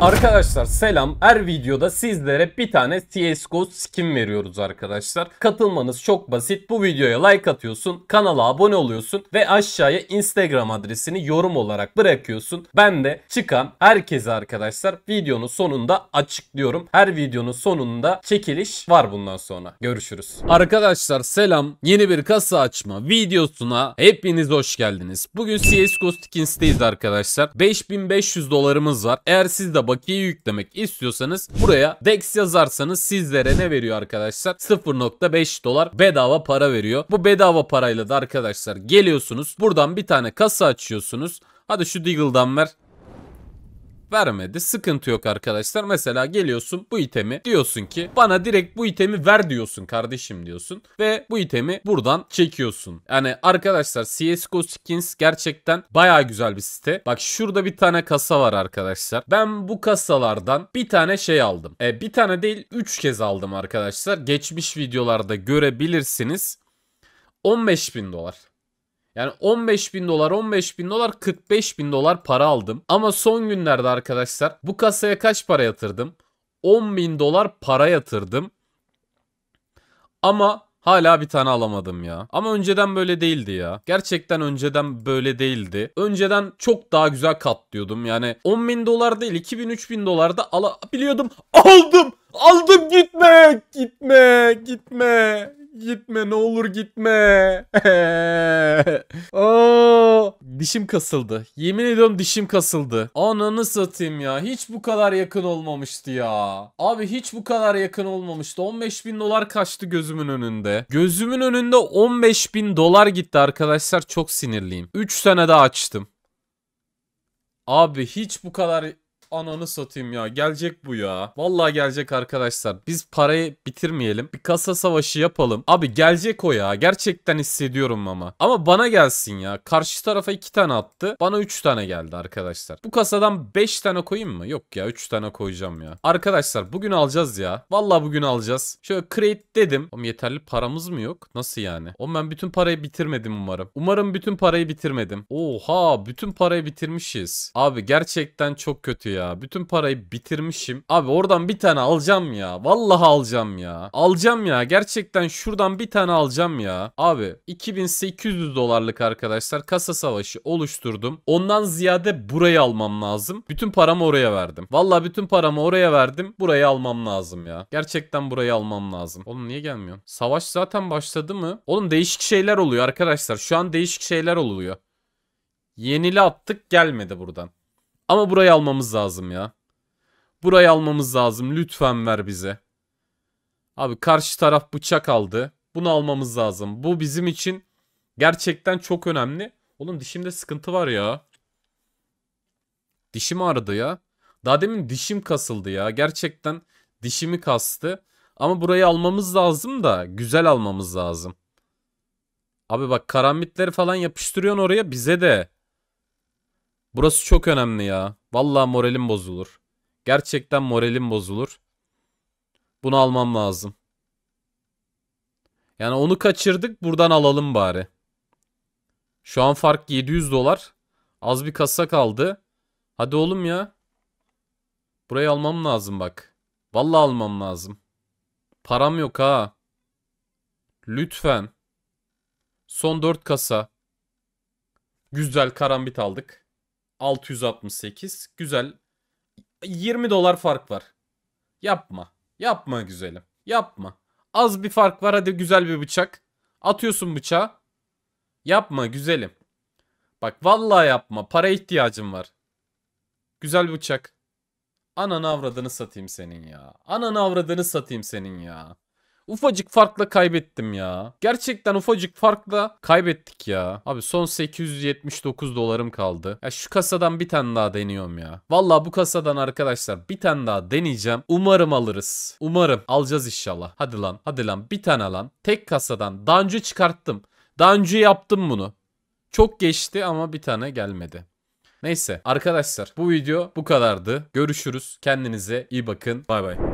Arkadaşlar selam. Her videoda sizlere bir tane CSGO skin veriyoruz arkadaşlar. Katılmanız çok basit. Bu videoya like atıyorsun, kanala abone oluyorsun ve aşağıya Instagram adresini yorum olarak bırakıyorsun. Ben de çıkan herkese arkadaşlar videonun sonunda açıklıyorum. Her videonun sonunda çekiliş var bundan sonra. Görüşürüz. Arkadaşlar selam. Yeni bir kasa açma videosuna hepiniz hoş geldiniz. Bugün CSGO skinsteyiz arkadaşlar. 5500 dolarımız var. Eğer siz de da bakiye yüklemek istiyorsanız buraya DEX yazarsanız sizlere ne veriyor arkadaşlar? 0.5 dolar bedava para veriyor. Bu bedava parayla da arkadaşlar geliyorsunuz. Buradan bir tane kasa açıyorsunuz. Hadi şu Deagle'dan ver vermedi. Sıkıntı yok arkadaşlar. Mesela geliyorsun bu itemi diyorsun ki bana direkt bu itemi ver diyorsun kardeşim diyorsun. Ve bu itemi buradan çekiyorsun. Yani arkadaşlar CSGO skins gerçekten baya güzel bir site. Bak şurada bir tane kasa var arkadaşlar. Ben bu kasalardan bir tane şey aldım. E, bir tane değil 3 kez aldım arkadaşlar. Geçmiş videolarda görebilirsiniz. 15 bin dolar. Yani 15 bin dolar 15 bin dolar 45 bin dolar para aldım. Ama son günlerde arkadaşlar bu kasaya kaç para yatırdım? 10 bin dolar para yatırdım. Ama Hala bir tane alamadım ya. Ama önceden böyle değildi ya. Gerçekten önceden böyle değildi. Önceden çok daha güzel katlıyordum. Yani 10 bin dolar değil 2 bin 3 bin dolar da alabiliyordum. Aldım! Aldım gitme! Gitme! Gitme! Gitme ne olur gitme. Aa, dişim kasıldı. Yemin ediyorum dişim kasıldı. Ananı satayım ya. Hiç bu kadar yakın olmamıştı ya. Abi hiç bu kadar yakın olmamıştı. 15 bin dolar kaçtı gözümün önünde. Gözümün önünde 15 bin dolar gitti arkadaşlar. Çok sinirliyim. 3 sene daha açtım. Abi hiç bu kadar Ananı satayım ya. Gelecek bu ya. Vallahi gelecek arkadaşlar. Biz parayı bitirmeyelim. Bir kasa savaşı yapalım. Abi gelecek o ya. Gerçekten hissediyorum ama. Ama bana gelsin ya. Karşı tarafa 2 tane attı. Bana 3 tane geldi arkadaşlar. Bu kasadan 5 tane koyayım mı? Yok ya 3 tane koyacağım ya. Arkadaşlar bugün alacağız ya. Vallahi bugün alacağız. Şöyle create dedim. Oğlum yeterli paramız mı yok? Nasıl yani? Oğlum ben bütün parayı bitirmedim umarım. Umarım bütün parayı bitirmedim. Oha bütün parayı bitirmişiz. Abi gerçekten çok kötü ya. Bütün parayı bitirmişim. Abi oradan bir tane alacağım ya. Vallahi alacağım ya. Alacağım ya. Gerçekten şuradan bir tane alacağım ya. Abi 2800 dolarlık arkadaşlar kasa savaşı oluşturdum. Ondan ziyade burayı almam lazım. Bütün paramı oraya verdim. Vallahi bütün paramı oraya verdim. Burayı almam lazım ya. Gerçekten burayı almam lazım. Oğlum niye gelmiyor? Savaş zaten başladı mı? Oğlum değişik şeyler oluyor arkadaşlar. Şu an değişik şeyler oluyor. Yenili attık gelmedi buradan. Ama burayı almamız lazım ya. Burayı almamız lazım. Lütfen ver bize. Abi karşı taraf bıçak aldı. Bunu almamız lazım. Bu bizim için gerçekten çok önemli. Oğlum dişimde sıkıntı var ya. Dişim ağrıdı ya. Daha demin dişim kasıldı ya. Gerçekten dişimi kastı. Ama burayı almamız lazım da güzel almamız lazım. Abi bak karamitleri falan yapıştırıyorsun oraya bize de. Burası çok önemli ya. Vallahi moralim bozulur. Gerçekten moralim bozulur. Bunu almam lazım. Yani onu kaçırdık buradan alalım bari. Şu an fark 700 dolar. Az bir kasa kaldı. Hadi oğlum ya. Burayı almam lazım bak. Vallahi almam lazım. Param yok ha. Lütfen. Son 4 kasa. Güzel karambit aldık. 668. Güzel. 20 dolar fark var. Yapma. Yapma güzelim. Yapma. Az bir fark var hadi güzel bir bıçak. Atıyorsun bıçağı. Yapma güzelim. Bak vallahi yapma. Para ihtiyacım var. Güzel bıçak. Ananı avradını satayım senin ya. Ananı avradını satayım senin ya. Ufacık farkla kaybettim ya. Gerçekten ufacık farkla kaybettik ya. Abi son 879 dolarım kaldı. Ya şu kasadan bir tane daha deniyorum ya. Valla bu kasadan arkadaşlar bir tane daha deneyeceğim. Umarım alırız. Umarım alacağız inşallah. Hadi lan hadi lan bir tane lan. Tek kasadan. Daha önce çıkarttım. Daha önce yaptım bunu. Çok geçti ama bir tane gelmedi. Neyse arkadaşlar bu video bu kadardı. Görüşürüz. Kendinize iyi bakın. Bay bay.